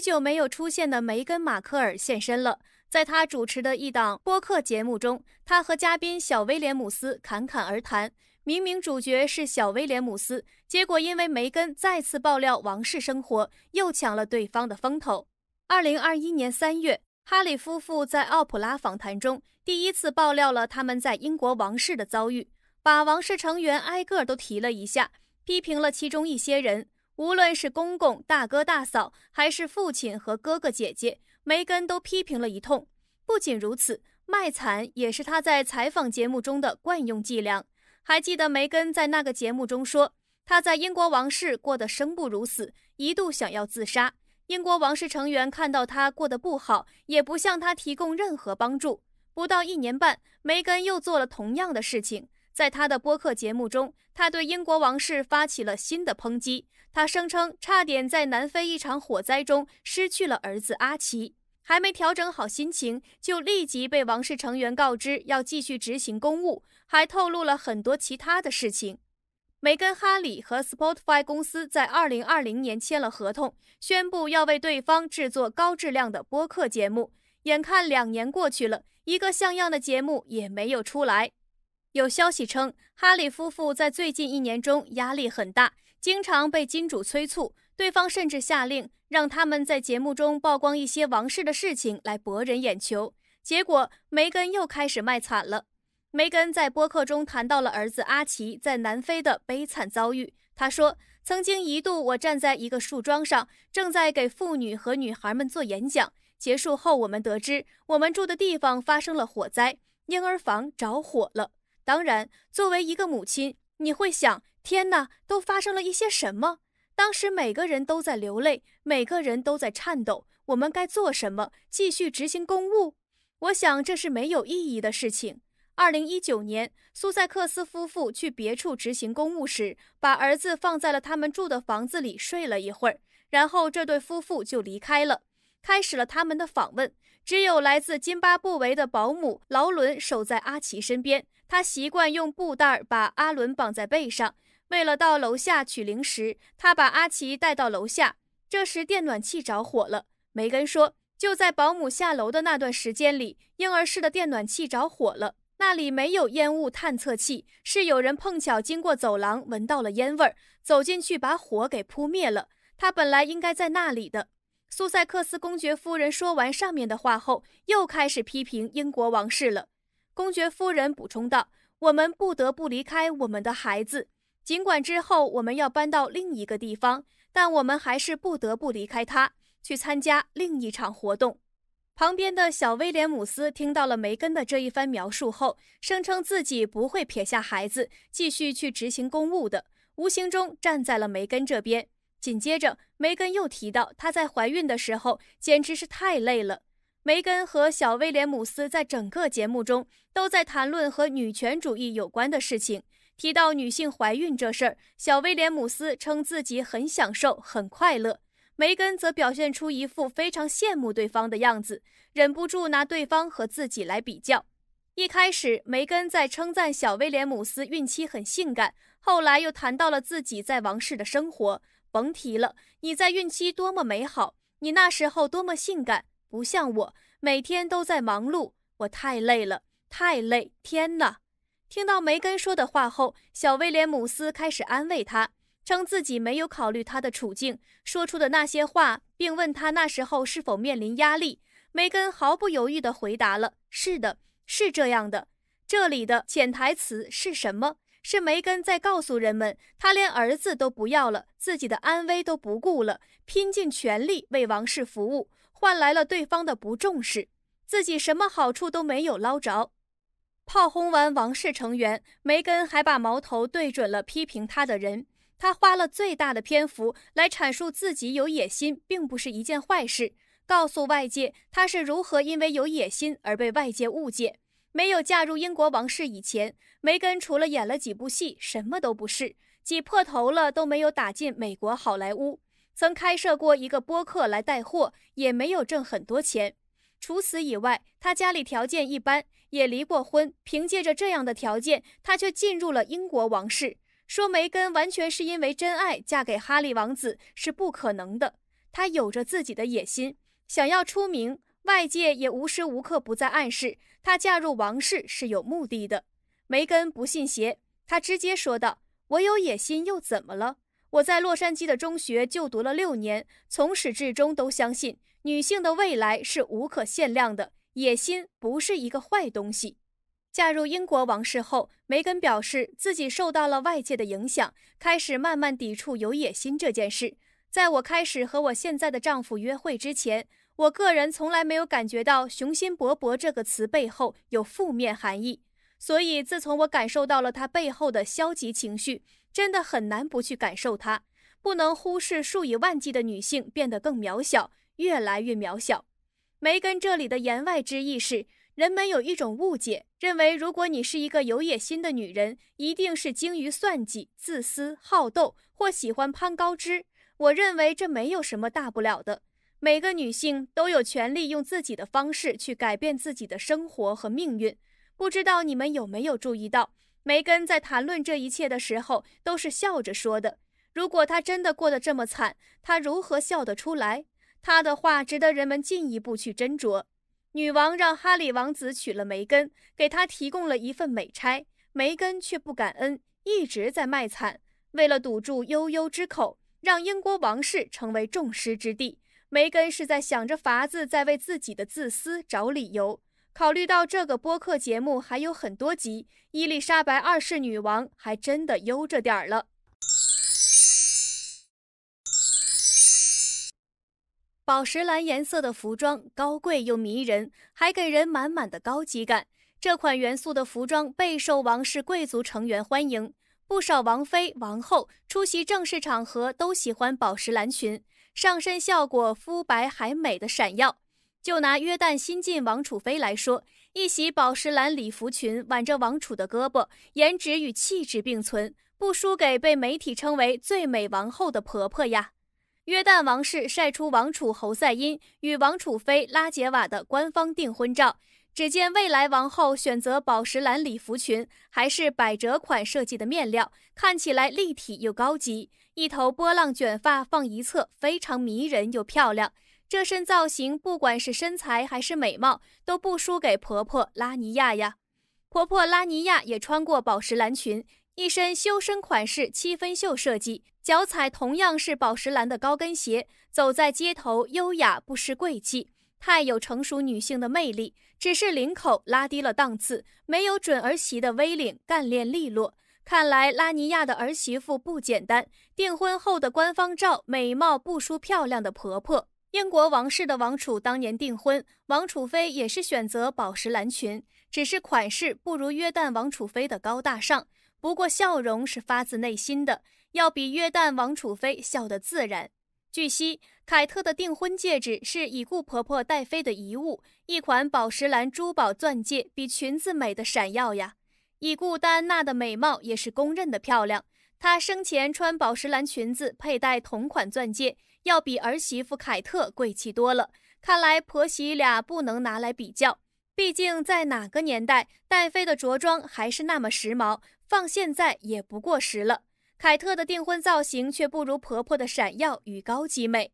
许久没有出现的梅根·马克尔现身了，在他主持的一档播客节目中，他和嘉宾小威廉姆斯侃侃而谈。明明主角是小威廉姆斯，结果因为梅根再次爆料王室生活，又抢了对方的风头。二零二一年三月，哈里夫妇在奥普拉访谈中第一次爆料了他们在英国王室的遭遇，把王室成员挨个都提了一下，批评了其中一些人。无论是公公、大哥、大嫂，还是父亲和哥哥姐姐，梅根都批评了一通。不仅如此，卖惨也是他在采访节目中的惯用伎俩。还记得梅根在那个节目中说，他在英国王室过得生不如死，一度想要自杀。英国王室成员看到他过得不好，也不向他提供任何帮助。不到一年半，梅根又做了同样的事情。在他的播客节目中，他对英国王室发起了新的抨击。他声称差点在南非一场火灾中失去了儿子阿奇，还没调整好心情，就立即被王室成员告知要继续执行公务，还透露了很多其他的事情。梅根·哈里和 Spotify 公司在二零二零年签了合同，宣布要为对方制作高质量的播客节目。眼看两年过去了，一个像样的节目也没有出来。有消息称，哈里夫妇在最近一年中压力很大，经常被金主催促。对方甚至下令让他们在节目中曝光一些王室的事情来博人眼球。结果，梅根又开始卖惨了。梅根在播客中谈到了儿子阿奇在南非的悲惨遭遇。他说：“曾经一度，我站在一个树桩上，正在给妇女和女孩们做演讲。结束后，我们得知我们住的地方发生了火灾，婴儿房着火了。”当然，作为一个母亲，你会想：天哪，都发生了一些什么？当时每个人都在流泪，每个人都在颤抖。我们该做什么？继续执行公务？我想这是没有意义的事情。二零一九年，苏塞克斯夫妇去别处执行公务时，把儿子放在了他们住的房子里睡了一会儿，然后这对夫妇就离开了，开始了他们的访问。只有来自津巴布韦的保姆劳伦守在阿奇身边。他习惯用布袋把阿伦绑在背上，为了到楼下取零食，他把阿奇带到楼下。这时电暖气着火了。梅根说：“就在保姆下楼的那段时间里，婴儿室的电暖气着火了。那里没有烟雾探测器，是有人碰巧经过走廊，闻到了烟味儿，走进去把火给扑灭了。他本来应该在那里的。”苏塞克斯公爵夫人说完上面的话后，又开始批评英国王室了。公爵夫人补充道：“我们不得不离开我们的孩子，尽管之后我们要搬到另一个地方，但我们还是不得不离开他，去参加另一场活动。”旁边的小威廉姆斯听到了梅根的这一番描述后，声称自己不会撇下孩子继续去执行公务的，无形中站在了梅根这边。紧接着，梅根又提到她在怀孕的时候简直是太累了。梅根和小威廉姆斯在整个节目中都在谈论和女权主义有关的事情，提到女性怀孕这事儿，小威廉姆斯称自己很享受、很快乐，梅根则表现出一副非常羡慕对方的样子，忍不住拿对方和自己来比较。一开始，梅根在称赞小威廉姆斯孕期很性感，后来又谈到了自己在王室的生活，甭提了，你在孕期多么美好，你那时候多么性感。不像我每天都在忙碌，我太累了，太累。天哪！听到梅根说的话后，小威廉姆斯开始安慰他，称自己没有考虑他的处境，说出的那些话，并问他那时候是否面临压力。梅根毫不犹豫地回答了：“是的，是这样的。”这里的潜台词是什么？是梅根在告诉人们，他连儿子都不要了，自己的安危都不顾了，拼尽全力为王室服务。换来了对方的不重视，自己什么好处都没有捞着。炮轰完王室成员，梅根还把矛头对准了批评他的人。他花了最大的篇幅来阐述自己有野心并不是一件坏事，告诉外界他是如何因为有野心而被外界误解。没有嫁入英国王室以前，梅根除了演了几部戏，什么都不是，挤破头了都没有打进美国好莱坞。曾开设过一个播客来带货，也没有挣很多钱。除此以外，他家里条件一般，也离过婚。凭借着这样的条件，他却进入了英国王室。说梅根完全是因为真爱嫁给哈利王子是不可能的，他有着自己的野心，想要出名。外界也无时无刻不在暗示她嫁入王室是有目的的。梅根不信邪，她直接说道：“我有野心又怎么了？”我在洛杉矶的中学就读了六年，从始至终都相信女性的未来是无可限量的。野心不是一个坏东西。嫁入英国王室后，梅根表示自己受到了外界的影响，开始慢慢抵触有野心这件事。在我开始和我现在的丈夫约会之前，我个人从来没有感觉到“雄心勃勃”这个词背后有负面含义。所以，自从我感受到了她背后的消极情绪，真的很难不去感受她不能忽视数以万计的女性变得更渺小，越来越渺小。梅根这里的言外之意是，人们有一种误解，认为如果你是一个有野心的女人，一定是精于算计、自私、好斗或喜欢攀高枝。我认为这没有什么大不了的，每个女性都有权利用自己的方式去改变自己的生活和命运。不知道你们有没有注意到，梅根在谈论这一切的时候都是笑着说的。如果他真的过得这么惨，他如何笑得出来？他的话值得人们进一步去斟酌。女王让哈里王子娶了梅根，给他提供了一份美差，梅根却不感恩，一直在卖惨。为了堵住悠悠之口，让英国王室成为众矢之的，梅根是在想着法子在为自己的自私找理由。考虑到这个播客节目还有很多集，伊丽莎白二世女王还真的悠着点儿了。宝石蓝颜色的服装高贵又迷人，还给人满满的高级感。这款元素的服装备受王室贵族成员欢迎，不少王妃、王后出席正式场合都喜欢宝石蓝裙，上身效果肤白还美的闪耀。就拿约旦新晋王储妃来说，一袭宝石蓝礼服裙挽着王储的胳膊，颜值与气质并存，不输给被媒体称为“最美王后”的婆婆呀。约旦王室晒出王储侯赛因与王储妃拉杰瓦的官方订婚照，只见未来王后选择宝石蓝礼服裙，还是百褶款设计的面料，看起来立体又高级。一头波浪卷发放一侧，非常迷人又漂亮。这身造型，不管是身材还是美貌，都不输给婆婆拉尼亚呀。婆婆拉尼亚也穿过宝石蓝裙，一身修身款式，七分袖设计，脚踩同样是宝石蓝的高跟鞋，走在街头优雅不失贵气，太有成熟女性的魅力。只是领口拉低了档次，没有准儿媳的 V 领，干练利落。看来拉尼亚的儿媳妇不简单。订婚后的官方照，美貌不输漂亮的婆婆。英国王室的王储当年订婚，王储妃也是选择宝石蓝裙，只是款式不如约旦王储妃的高大上。不过笑容是发自内心的，要比约旦王储妃笑得自然。据悉，凯特的订婚戒指是已故婆婆戴妃的遗物，一款宝石蓝珠宝钻戒，比裙子美得闪耀呀！已故戴安娜的美貌也是公认的漂亮。她生前穿宝石蓝裙子，佩戴同款钻戒，要比儿媳妇凯特贵气多了。看来婆媳俩不能拿来比较，毕竟在哪个年代，戴妃的着装还是那么时髦，放现在也不过时了。凯特的订婚造型却不如婆婆的闪耀与高级美。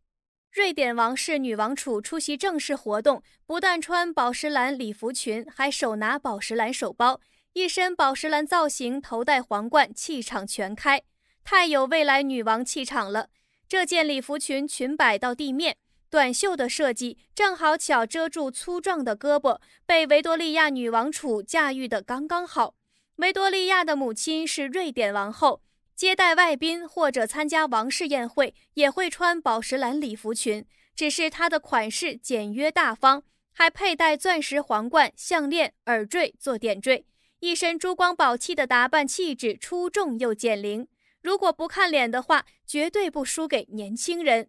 瑞典王室女王储出席正式活动，不但穿宝石蓝礼服裙，还手拿宝石蓝手包。一身宝石蓝造型，头戴皇冠，气场全开，太有未来女王气场了。这件礼服裙裙摆到地面，短袖的设计正好巧遮住粗壮的胳膊，被维多利亚女王楚驾驭的刚刚好。维多利亚的母亲是瑞典王后，接待外宾或者参加王室宴会也会穿宝石蓝礼服裙，只是她的款式简约大方，还佩戴钻石皇冠、项链、耳坠做点缀。一身珠光宝气的打扮，气质出众又减龄。如果不看脸的话，绝对不输给年轻人。